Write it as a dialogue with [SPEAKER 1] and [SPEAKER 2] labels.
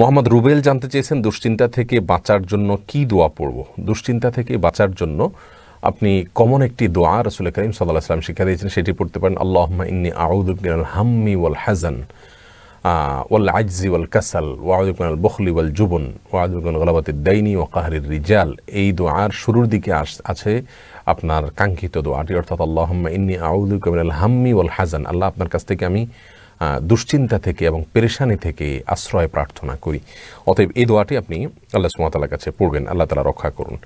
[SPEAKER 1] মোহাম্মদ রুবেল জানতে চেয়েছেন দুশ্চিন্তা থেকে বাঁচার জন্য কি দোয়া পড়ব দুশ্চিন্তা থেকে বাঁচার জন্য আপনি কমন একটি দোয়া রসুল করিম সাল্লাহ সাল্লাম শিক্ষা দিয়েছেন সেটি পড়তে পারেন আল্লাহ ইন্নি আউদুল হাম্মি ওয়াল হাজান ওয়াল আজি ওয়াল কাসাল ওয়াউদ্দিন বখলি ওয়াল জুবন ওয়াউদ্দিন গলাবাতি দৈনি ও কাহারির রিজাল এই দোয়ার শুরুর দিকে আছে আপনার কাঙ্ক্ষিত দোয়াটি অর্থাৎ আল্লাহ ইন্নি আউদুল কমিন হাম্মি ওয়াল হাজান আল্লাহ আপনার কাছ থেকে আমি দুশ্চিন্তা থেকে এবং পেরেশানি থেকে আশ্রয় প্রার্থনা করি অতএব এই দোয়াটি আপনি আল্লাহ সুমাতালার কাছে পড়বেন আল্লাহ তালা রক্ষা করুন